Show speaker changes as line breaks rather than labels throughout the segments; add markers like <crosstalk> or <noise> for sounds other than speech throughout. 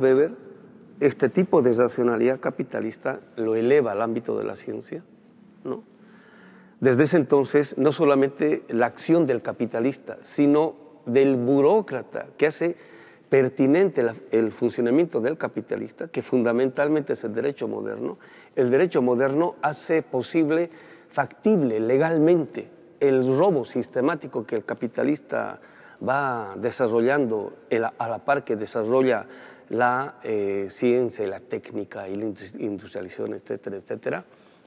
Weber, este tipo de racionalidad capitalista lo eleva al ámbito de la ciencia. Desde ese entonces, no solamente la acción del capitalista, sino del burócrata que hace pertinente el funcionamiento del capitalista, que fundamentalmente es el derecho moderno. El derecho moderno hace posible, factible legalmente, el robo sistemático que el capitalista va desarrollando a la par que desarrolla la eh, ciencia, la técnica y la industrialización, etcétera, etcétera.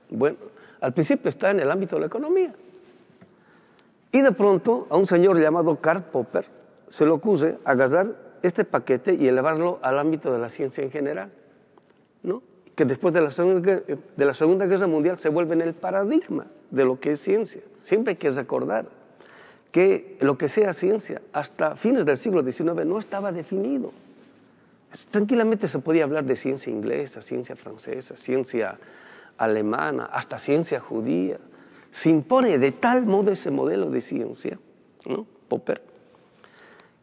Bueno, al principio está en el ámbito de la economía. Y de pronto a un señor llamado Karl Popper se le ocurre agarrar este paquete y elevarlo al ámbito de la ciencia en general, ¿no? que después de la, segunda, de la Segunda Guerra Mundial se vuelve en el paradigma de lo que es ciencia. Siempre hay que recordar que lo que sea ciencia hasta fines del siglo XIX no estaba definido. Tranquilamente se podía hablar de ciencia inglesa, ciencia francesa, ciencia alemana, hasta ciencia judía. Se impone de tal modo ese modelo de ciencia, ¿no? Popper,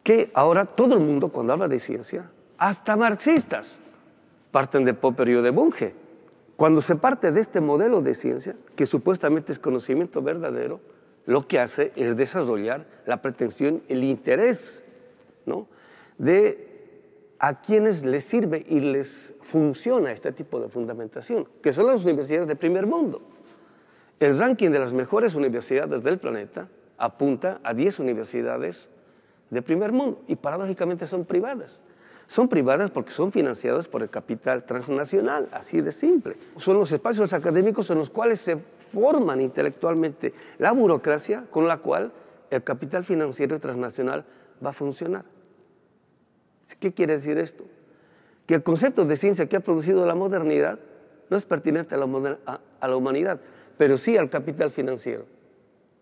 que ahora todo el mundo cuando habla de ciencia, hasta marxistas, parten de Popper y de Bunge. Cuando se parte de este modelo de ciencia, que supuestamente es conocimiento verdadero, lo que hace es desarrollar la pretensión, el interés ¿no? de a quienes les sirve y les funciona este tipo de fundamentación, que son las universidades de primer mundo. El ranking de las mejores universidades del planeta apunta a 10 universidades de primer mundo y paradójicamente son privadas. Son privadas porque son financiadas por el capital transnacional, así de simple. Son los espacios académicos en los cuales se forman intelectualmente la burocracia con la cual el capital financiero transnacional va a funcionar. ¿Qué quiere decir esto? Que el concepto de ciencia que ha producido la modernidad no es pertinente a la, humanidad, pero sí al capital financiero.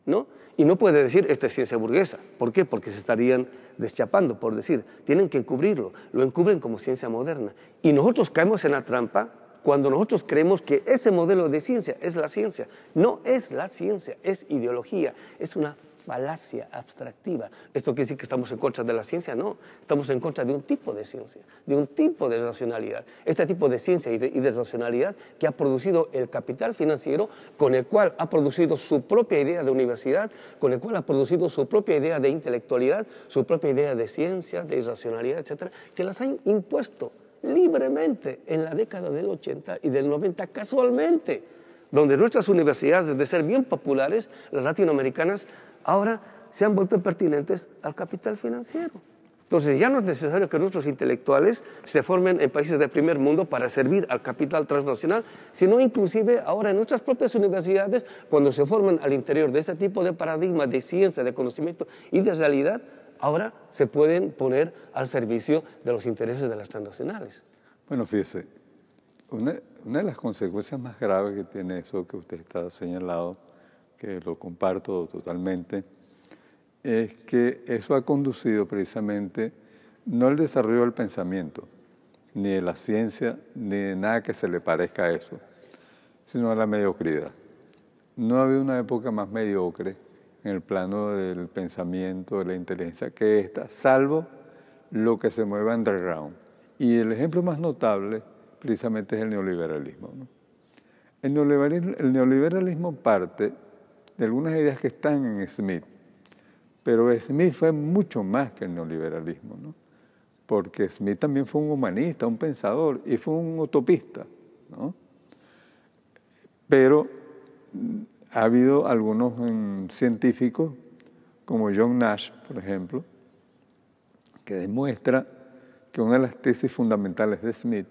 ¿no? Y no puede decir, esta es ciencia burguesa. ¿Por qué? Porque se estarían deschapando, por decir. Tienen que encubrirlo. Lo encubren como ciencia moderna. Y nosotros caemos en la trampa cuando nosotros creemos que ese modelo de ciencia es la ciencia. No es la ciencia, es ideología, es una falacia abstractiva. ¿Esto quiere decir que estamos en contra de la ciencia? No, estamos en contra de un tipo de ciencia, de un tipo de racionalidad. Este tipo de ciencia y de, racionalidad que ha producido el capital financiero, con el cual ha producido su propia idea de universidad, con el cual ha producido su propia idea de intelectualidad, su propia idea de ciencia, de racionalidad, etcétera, que las han impuesto libremente en la década del 80 y del 90, casualmente donde nuestras universidades, de ser bien populares, las latinoamericanas, ahora se han vuelto pertinentes al capital financiero. Entonces ya no es necesario que nuestros intelectuales se formen en países de primer mundo para servir al capital transnacional, sino inclusive ahora en nuestras propias universidades, cuando se forman al interior de este tipo de paradigmas de ciencia, de conocimiento y de realidad, ahora se pueden poner al servicio de los intereses de las transnacionales.
Bueno, fíjese, una, una de las consecuencias más graves que tiene eso que usted está señalado que lo comparto totalmente, es que eso ha conducido precisamente no al desarrollo del pensamiento, ni de la ciencia, ni de nada que se le parezca a eso, sino a la mediocridad. No había una época más mediocre en el plano del pensamiento, de la inteligencia, que esta, salvo lo que se mueve underground. Y el ejemplo más notable precisamente es el neoliberalismo. El, neoliberalismo, el neoliberalismo parte de algunas ideas que están en Smith. Pero Smith fue mucho más que el neoliberalismo, ¿no? porque Smith también fue un humanista, un pensador y fue un utopista. Pero mm, ha habido algunos mm, científicos, como John Nash, por ejemplo, que demuestra que una de las tesis fundamentales de Smith,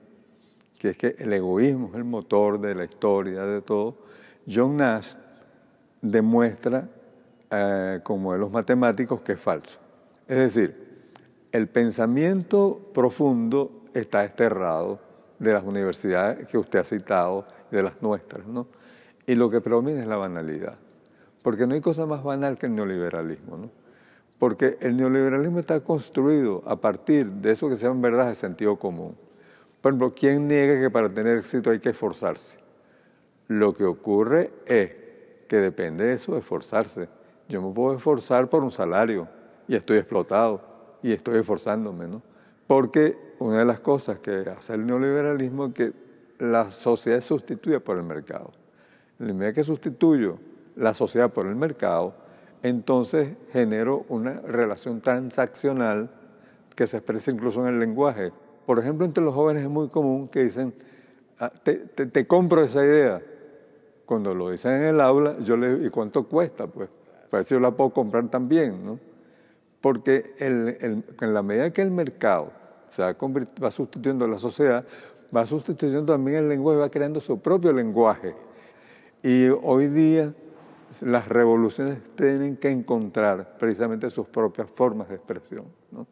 que es que el egoísmo es el motor de la historia, de todo, John Nash demuestra, eh, como de los matemáticos, que es falso. Es decir, el pensamiento profundo está esterrado de las universidades que usted ha citado, de las nuestras, ¿no? Y lo que predomina es la banalidad, porque no hay cosa más banal que el neoliberalismo, ¿no? Porque el neoliberalismo está construido a partir de eso que se llama verdad de sentido común. Por ejemplo, ¿quién niega que para tener éxito hay que esforzarse? Lo que ocurre es depende de eso esforzarse. Yo me puedo esforzar por un salario y estoy explotado y estoy esforzándome, ¿no? Porque una de las cosas que hace el neoliberalismo es que la sociedad es sustituye por el mercado. En la medida que sustituyo la sociedad por el mercado, entonces genero una relación transaccional que se expresa incluso en el lenguaje. Por ejemplo, entre los jóvenes es muy común que dicen, ah, te compro esa idea, cuando lo dicen en el aula, yo le digo, ¿y cuánto cuesta? Pues, para yo la puedo comprar también, ¿no? Porque en la medida que el mercado se va, va sustituyendo a la sociedad, va sustituyendo también el lenguaje, va creando su propio lenguaje. Y hoy día las revoluciones tienen que encontrar precisamente sus propias formas de expresión. ¿no?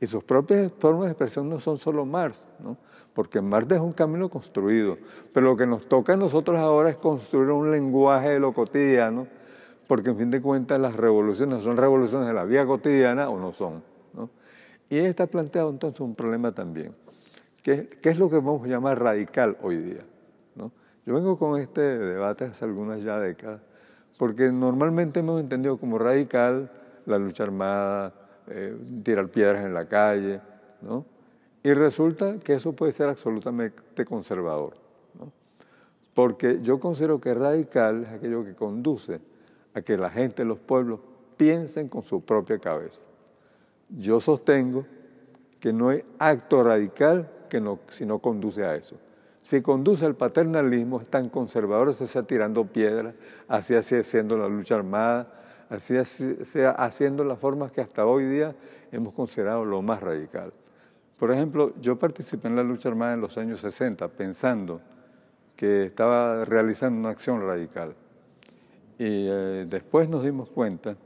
Y sus propias formas de expresión no son solo Marx, ¿no? porque Marte es un camino construido, pero lo que nos toca a nosotros ahora es construir un lenguaje de lo cotidiano, porque en fin de cuentas las revoluciones son revoluciones de la vida cotidiana o no son. ¿no? Y está planteado entonces un problema también, ¿qué es lo que vamos a llamar radical hoy día. ¿no? Yo vengo con este debate hace algunas ya décadas, porque normalmente hemos entendido como radical la lucha armada, eh, tirar piedras en la calle, ¿no? Y resulta que eso puede ser absolutamente conservador, ¿no? Porque yo considero que radical es aquello que conduce a que la gente, los pueblos, piensen con su propia cabeza. Yo sostengo que no hay acto radical que no, si no conduce a eso. Si conduce al paternalismo, es tan conservador, se está tirando piedras, así haciendo la lucha armada, así, haciendo las formas que hasta hoy día hemos considerado lo más radical. Por ejemplo, yo participé en la lucha armada en los años 60 pensando que estaba realizando una acción radical. Y eh, después nos dimos cuenta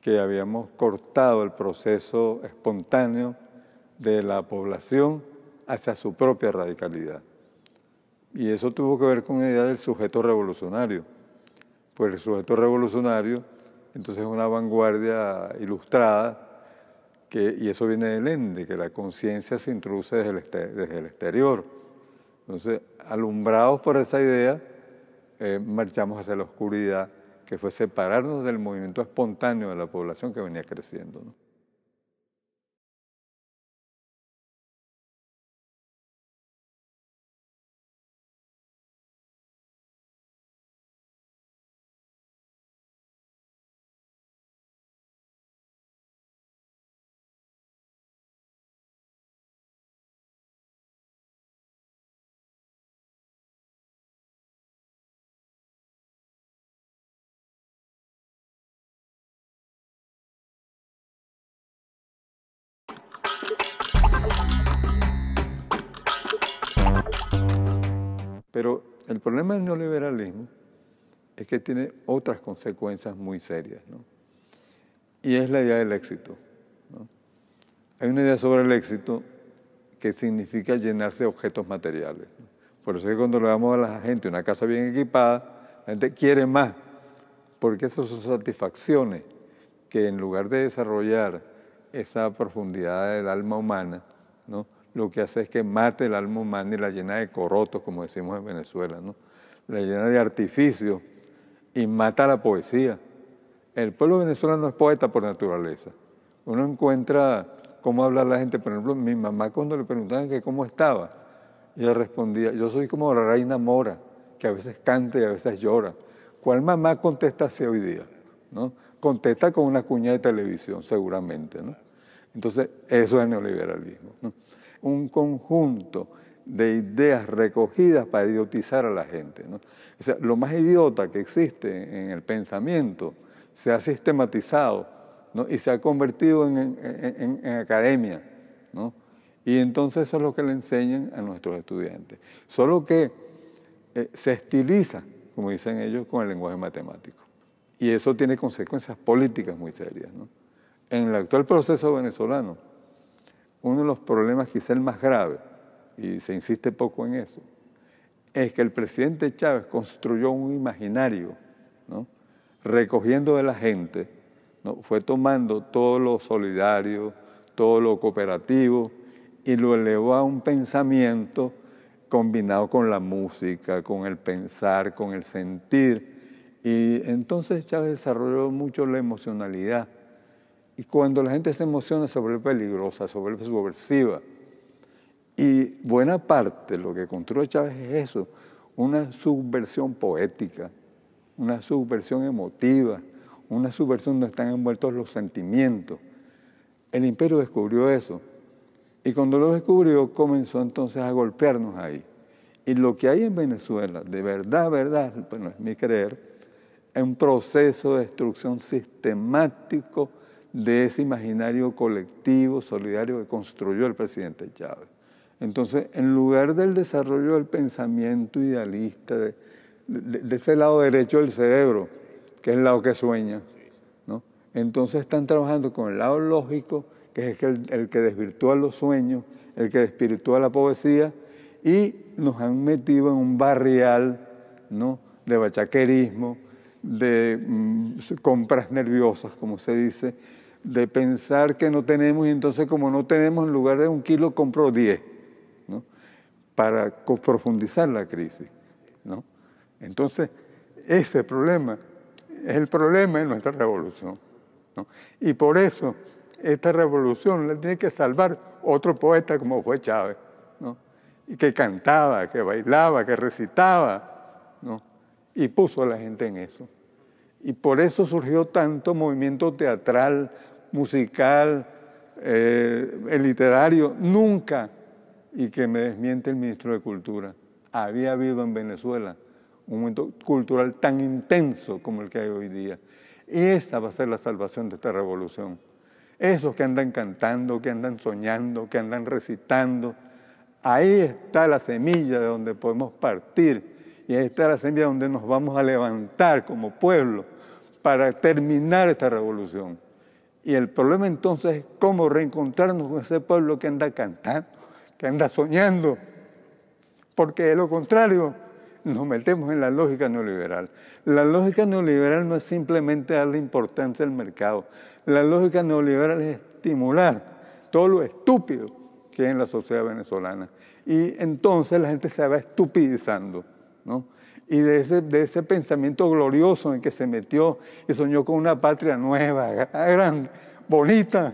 que habíamos cortado el proceso espontáneo de la población hacia su propia radicalidad. Y eso tuvo que ver con la idea del sujeto revolucionario, pues el sujeto revolucionario entonces es una vanguardia ilustrada que, y eso viene del ende, que la conciencia se introduce desde el, este, exterior. Entonces, alumbrados por esa idea, eh, marchamos hacia la oscuridad, que fue separarnos del movimiento espontáneo de la población
que venía creciendo.
Pero el problema del neoliberalismo es que tiene otras consecuencias muy serias, ¿no? Y es la idea del éxito. ¿no? Hay una idea sobre el éxito que significa llenarse de objetos materiales. Por eso es que cuando le damos a la gente una casa bien equipada, la gente quiere más, porque esas son satisfacciones que en lugar de desarrollar esa profundidad del alma humana, ¿no? lo que hace es que mate el alma humana y la llena de corotos, como decimos en Venezuela, ¿no? la llena de artificios y mata la poesía. El pueblo venezolano es poeta por naturaleza. Uno encuentra cómo habla la gente. Por ejemplo, mi mamá cuando le preguntaban que cómo estaba, ella respondía, yo soy como la reina mora, que a veces canta y a veces llora. ¿Cuál mamá contesta así hoy día? ¿No? Contesta con una cuña de televisión, seguramente. ¿no? Entonces, eso es neoliberalismo un conjunto de ideas recogidas para idiotizar a la gente. lo más idiota que existe en el pensamiento se ha sistematizado y se ha convertido en, academia. Y entonces eso es lo que le enseñan a nuestros estudiantes. Solo que eh, se estiliza, como dicen ellos, con el lenguaje matemático. Y eso tiene consecuencias políticas muy serias. En el actual proceso venezolano, uno de los problemas, quizá el más grave, y se insiste poco en eso, es que el presidente Chávez construyó un imaginario, recogiendo de la gente, fue tomando todo lo solidario, todo lo cooperativo, y lo elevó a un pensamiento combinado con la música, con el pensar, con el sentir. Y entonces Chávez desarrolló mucho la emocionalidad y cuando la gente se emociona se vuelve peligrosa, se vuelve subversiva. Y buena parte de lo que construye Chávez es eso, una subversión poética, una subversión emotiva, una subversión donde están envueltos los sentimientos. El imperio descubrió eso. Y cuando lo descubrió, comenzó entonces a golpearnos ahí. Y lo que hay en Venezuela, de verdad, verdad, bueno, es mi creer, es un proceso de destrucción sistemático de ese imaginario colectivo, solidario que construyó el presidente Chávez. Entonces, en lugar del desarrollo del pensamiento idealista, de, ese lado derecho del cerebro, que es el lado que sueña, ¿no? entonces están trabajando con el lado lógico, que es el, que desvirtúa los sueños, el que desvirtúa la poesía, y nos han metido en un barrial ¿no? de bachaquerismo, de mm, compras nerviosas, como se dice, de pensar que no tenemos y entonces como no tenemos, en lugar de un kilo compro 10, ¿no? para profundizar la crisis. ¿no? Entonces, ese problema es el problema de nuestra revolución. ¿no? Y por eso esta revolución la tiene que salvar otro poeta como fue Chávez, ¿no? y que cantaba, que bailaba, que recitaba, ¿no? y puso a la gente en eso. Y por eso surgió tanto movimiento teatral, musical, eh, literario, nunca. Y que me desmiente el ministro de Cultura. Había habido en Venezuela un momento cultural tan intenso como el que hay hoy día. Y esa va a ser la salvación de esta revolución. Esos que andan cantando, que andan soñando, que andan recitando, ahí está la semilla de donde podemos partir y ahí está la semilla donde nos vamos a levantar como pueblo para terminar esta revolución. Y el problema entonces es cómo reencontrarnos con ese pueblo que anda cantando, que anda soñando. Porque de lo contrario, nos metemos en la lógica neoliberal. La lógica neoliberal no es simplemente darle importancia al mercado. La lógica neoliberal es estimular todo lo estúpido que hay en la sociedad venezolana. Y entonces la gente se va estupidizando, ¿no? y de ese, de ese pensamiento glorioso en que se metió y soñó con una patria nueva, <laughs> grande, bonita,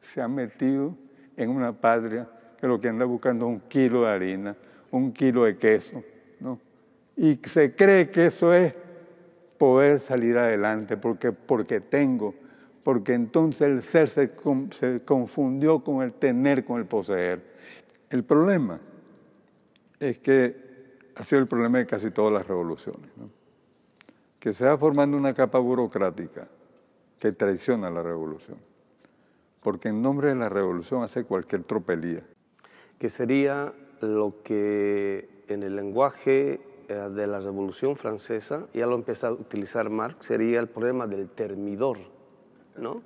se ha metido en una patria que lo que anda buscando es un kilo de harina, un kilo de queso, ¿no? Y se cree que eso es poder salir adelante, porque, porque tengo, porque entonces el ser se, se confundió con el tener, con el poseer. El problema es que ha sido el problema de casi todas las revoluciones. Que se va formando una capa burocrática que traiciona a la revolución. Porque en nombre de la revolución hace cualquier tropelía.
Que sería lo que en el lenguaje eh, de la Revolución Francesa, ya lo empezó a utilizar Marx, sería el problema del termidor. ¿no?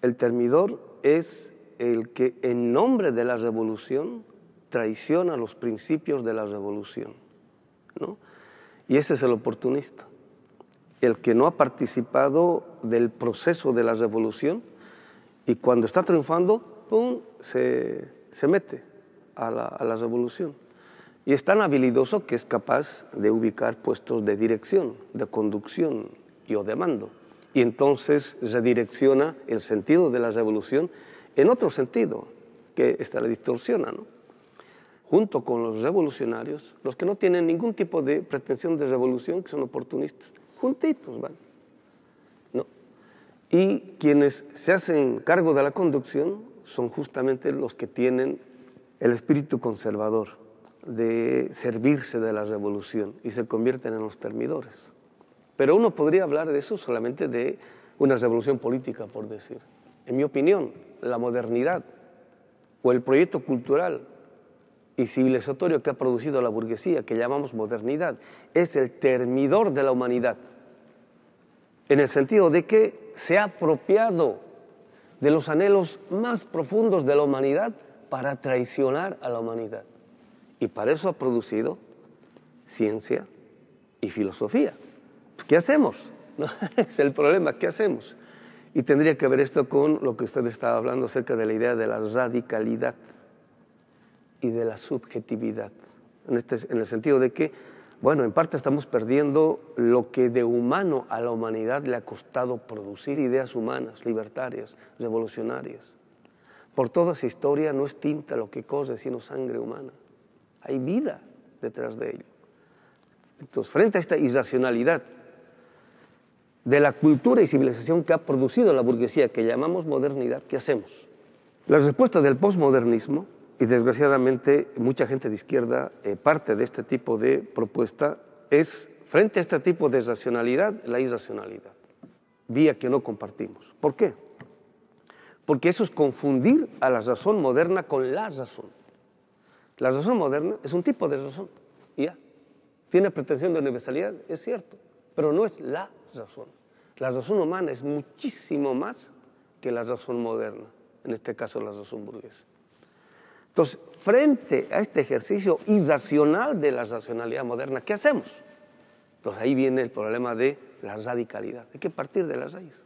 El termidor es el que en nombre de la Revolución traiciona los principios de la revolución. ¿no? Y ese es el oportunista. El que no ha participado del proceso de la revolución y cuando está triunfando, ¡pum!, se, se mete a la, a la revolución. Y es tan habilidoso que es capaz de ubicar puestos de dirección, de conducción y o de mando. Y entonces redirecciona el sentido de la revolución en otro sentido, que esta la distorsiona, ¿no? junto con los revolucionarios, los que no tienen ningún tipo de pretensión de revolución, que son oportunistas, juntitos van. ¿no? Y quienes se hacen cargo de la conducción son justamente los que tienen el espíritu conservador de servirse de la revolución y se convierten en los termidores. Pero uno podría hablar de eso solamente de una revolución política, por decir. En mi opinión, la modernidad o el proyecto cultural y civilizatorio que ha producido la burguesía, que llamamos modernidad, es el termidor de la humanidad, en el sentido de que se ha apropiado de los anhelos más profundos de la humanidad para traicionar a la humanidad. Y para eso ha producido ciencia y filosofía. Pues, ¿Qué hacemos? <laughs> es el problema, ¿qué hacemos? Y tendría que ver esto con lo que usted estaba hablando acerca de la idea de la radicalidad y de la subjetividad. En, este, en el sentido de que, bueno, en parte estamos perdiendo lo que de humano a la humanidad le ha costado producir ideas humanas, libertarias, revolucionarias. Por toda su historia no es tinta lo que cose, sino sangre humana. Hay vida detrás de ello. Entonces, frente a esta irracionalidad de la cultura y civilización que ha producido la burguesía, que llamamos modernidad, ¿qué hacemos? La respuesta del posmodernismo y desgraciadamente mucha gente de izquierda eh, parte de este tipo de propuesta es frente a este tipo de racionalidad, la irracionalidad, vía que no compartimos. ¿Por qué? Porque eso es confundir a la razón moderna con la razón. La razón moderna es un tipo de razón, ya. Tiene pretensión de universalidad, es cierto, pero no es la razón. La razón humana es muchísimo más que la razón moderna, en este caso la razón burguesa. Entonces, frente a este ejercicio irracional de la racionalidad moderna, ¿qué hacemos? Entonces ahí viene el problema de la radicalidad. Hay que partir de las raíces.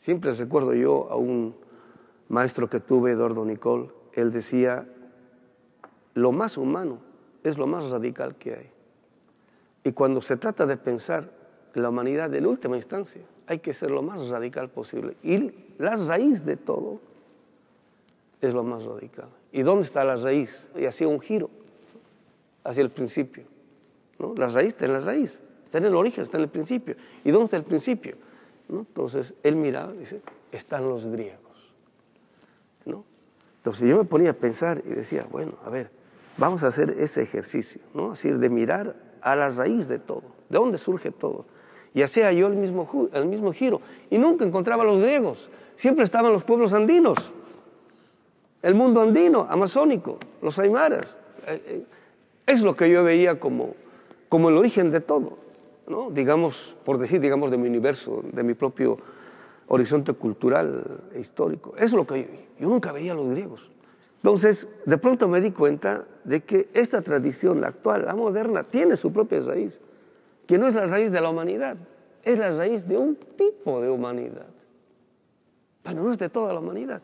Siempre recuerdo yo a un maestro que tuve, Eduardo Nicol, él decía, lo más humano es lo más radical que hay. Y cuando se trata de pensar la humanidad en última instancia, hay que ser lo más radical posible. Y la raíz de todo es lo más radical. ¿Y dónde está la raíz? Y hacía un giro hacia el principio. ¿no? La raíz está en la raíz, está en el origen, está en el principio. ¿Y dónde está el principio? Entonces él miraba, y dice, están los griegos. ¿no? Entonces yo me ponía a pensar y decía, bueno, a ver, vamos a hacer ese ejercicio, ¿no? Así de mirar a la raíz de todo, de dónde surge todo. Y hacía yo el mismo, giro. Y nunca encontraba a los griegos. Siempre estaban los pueblos andinos. El mundo andino, amazónico, los aymaras. Eh, eh, es lo que yo veía como, como el origen de todo digamos, por decir, digamos, de mi universo, de mi propio horizonte cultural e histórico. es lo que yo, yo nunca veía a los griegos. Entonces, de pronto me di cuenta de que esta tradición, la actual, la moderna, tiene su propia raíz, que no es la raíz de la humanidad, es la raíz de un tipo de humanidad, pero no es de toda la humanidad.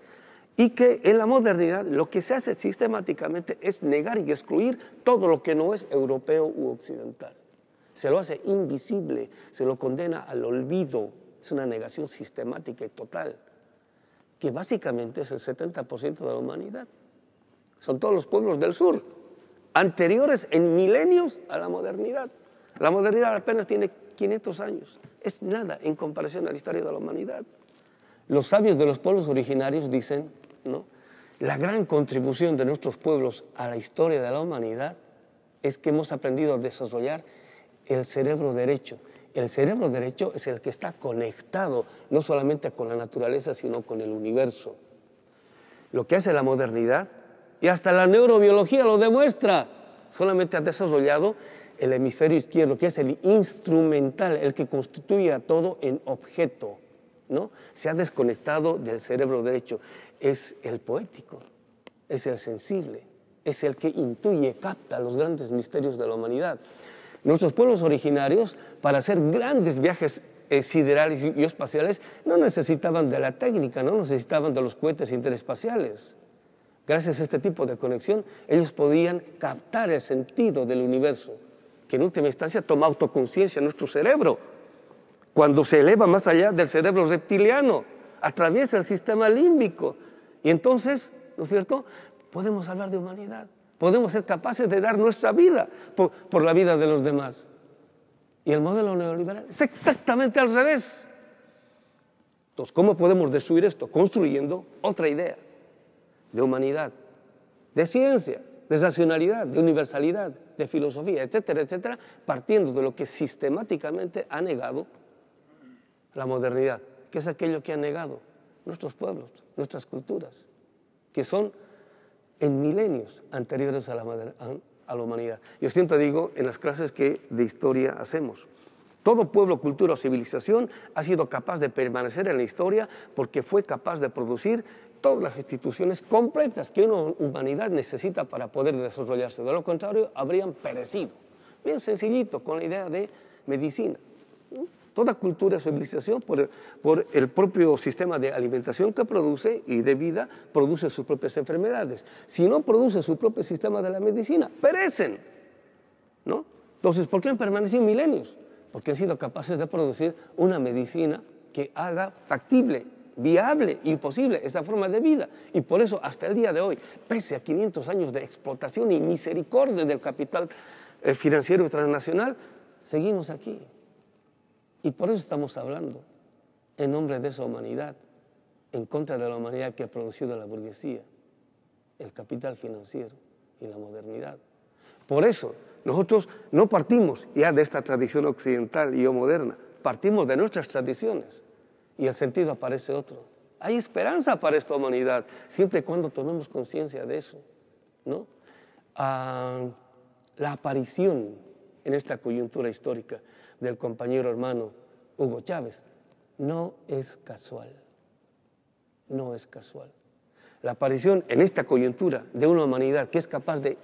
Y que en la modernidad lo que se hace sistemáticamente es negar y excluir todo lo que no es europeo u occidental se lo hace invisible, se lo condena al olvido. Es una negación sistemática y total, que básicamente es el 70% de la humanidad. Son todos los pueblos del sur, anteriores en milenios a la modernidad. La modernidad apenas tiene 500 años. Es nada en comparación a la historia de la humanidad. Los sabios de los pueblos originarios dicen, ¿no? La gran contribución de nuestros pueblos a la historia de la humanidad es que hemos aprendido a desarrollar el cerebro derecho. El cerebro derecho es el que está conectado no solamente con la naturaleza, sino con el universo. Lo que hace la modernidad y hasta la neurobiología lo demuestra. Solamente ha desarrollado el hemisferio izquierdo, que es el instrumental, el que constituye a todo en objeto. ¿no? Se ha desconectado del cerebro derecho. Es el poético, es el sensible, es el que intuye, capta los grandes misterios de la humanidad. Nuestros pueblos originarios, para hacer grandes viajes eh, siderales y, y espaciales, no necesitaban de la técnica, no necesitaban de los cohetes interespaciales. Gracias a este tipo de conexión, ellos podían captar el sentido del universo, que en última instancia toma autoconciencia nuestro cerebro. Cuando se eleva más allá del cerebro reptiliano, atraviesa el sistema límbico. Y entonces, ¿no es cierto? Podemos hablar de humanidad. Podemos ser capaces de dar nuestra vida por, la vida de los demás. Y el modelo neoliberal es exactamente al revés. Entonces, ¿cómo podemos destruir esto? Construyendo otra idea de humanidad, de ciencia, de racionalidad, de universalidad, de filosofía, etcétera, etcétera, partiendo de lo que sistemáticamente ha negado la modernidad, que es aquello que han negado nuestros pueblos, nuestras culturas, que son en milenios anteriores a la, humanidad. Yo siempre digo en las clases que de historia hacemos, todo pueblo, cultura o civilización ha sido capaz de permanecer en la historia porque fue capaz de producir todas las instituciones completas que una humanidad necesita para poder desarrollarse. De lo contrario, habrían perecido. Bien sencillito, con la idea de medicina toda cultura, civilización, por, el propio sistema de alimentación que produce y de vida, produce sus propias enfermedades. Si no produce su propio sistema de la medicina, perecen. ¿no? Entonces, ¿por qué han permanecido milenios? Porque han sido capaces de producir una medicina que haga factible, viable y posible esta forma de vida. Y por eso, hasta el día de hoy, pese a 500 años de explotación y misericordia del capital eh, financiero transnacional, seguimos aquí. Y por eso estamos hablando, en nombre de esa humanidad, en contra de la humanidad que ha producido la burguesía, el capital financiero y la modernidad. Por eso nosotros no partimos ya de esta tradición occidental y o moderna, partimos de nuestras tradiciones y el sentido aparece otro. Hay esperanza para esta humanidad, siempre y cuando tomemos conciencia de eso. ¿no? Ah, la aparición en esta coyuntura histórica del compañero hermano Hugo Chávez. No es casual, no es casual. La aparición en esta coyuntura de una humanidad que es capaz de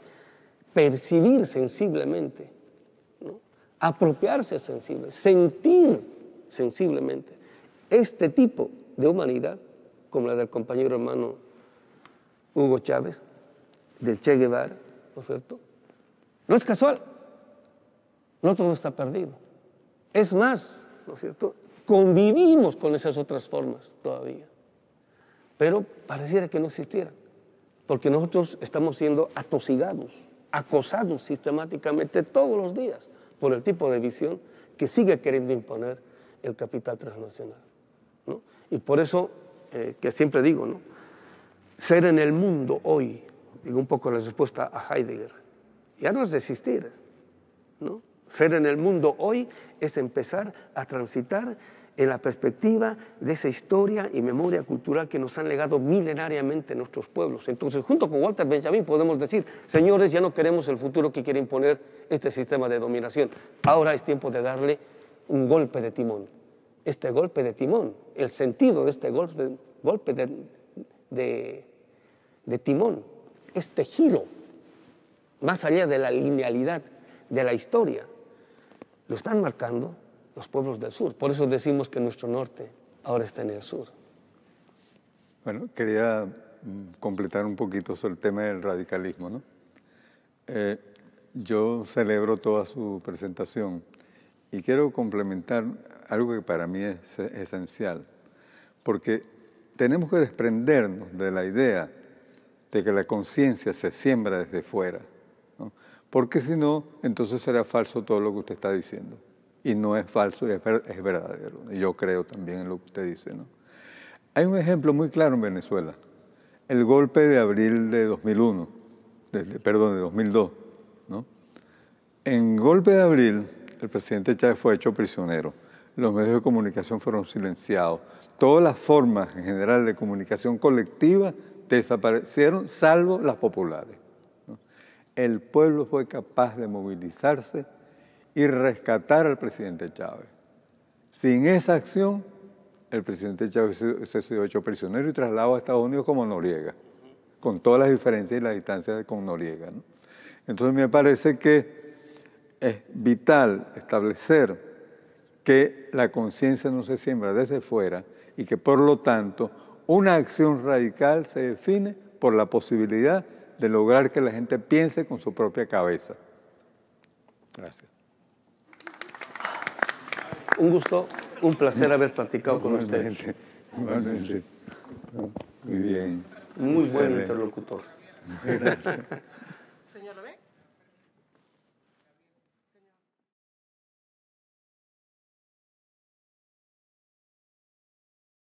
percibir sensiblemente, apropiarse sensible, sentir sensiblemente este tipo de humanidad, como la del compañero hermano Hugo Chávez, del Che Guevara, ¿no es cierto? No es casual, no todo está perdido. Es más, ¿no es cierto? Convivimos con esas otras formas todavía, pero pareciera que no existieran, porque nosotros estamos siendo atosigados, acosados sistemáticamente todos los días por el tipo de visión que sigue queriendo imponer el capital transnacional. Y por eso, eh, que siempre digo, ¿no? ser en el mundo hoy, digo un poco la respuesta a Heidegger, ya no es resistir, ¿no? Ser en el mundo hoy es empezar a transitar en la perspectiva de esa historia y memoria cultural que nos han legado milenariamente nuestros pueblos. Entonces, junto con Walter Benjamin podemos decir, señores, ya no queremos el futuro que quiere imponer este sistema de dominación. Ahora es tiempo de darle un golpe de timón. Este golpe de timón, el sentido de este golpe, de timón, este giro, más allá de la linealidad de la historia, lo están marcando los pueblos del sur. Por eso decimos que nuestro norte ahora está en el sur.
Bueno, quería mm, completar un poquito sobre el tema del radicalismo. ¿no? Eh, yo celebro toda su presentación y quiero complementar algo que para mí es e-, esencial, porque tenemos que desprendernos de la idea de que la conciencia se siembra desde fuera. ¿no? porque si no, entonces será falso todo lo que usted está diciendo. Y no es falso, es, verdadero. Y yo creo también en lo que usted dice. ¿no? Hay un ejemplo muy claro en Venezuela. El golpe de abril de 2001, perdón, de 2002. ¿no? En golpe de abril, el presidente Chávez fue hecho prisionero. Los medios de comunicación fueron silenciados. Todas las formas en general de comunicación colectiva desaparecieron, salvo las populares el pueblo fue capaz de movilizarse y rescatar al presidente Chávez. Sin esa acción, el presidente Chávez se, sido hecho prisionero y trasladado a Estados Unidos como Noriega, con todas las diferencias y las distancias con Noriega. Entonces me parece que es vital establecer que la conciencia no se siembra desde fuera y que por lo tanto una acción radical se define por la posibilidad de de lograr que la gente piense con su propia cabeza. Gracias.
Un gusto, un placer haber platicado con usted. Muy bien.
Muy buen interlocutor.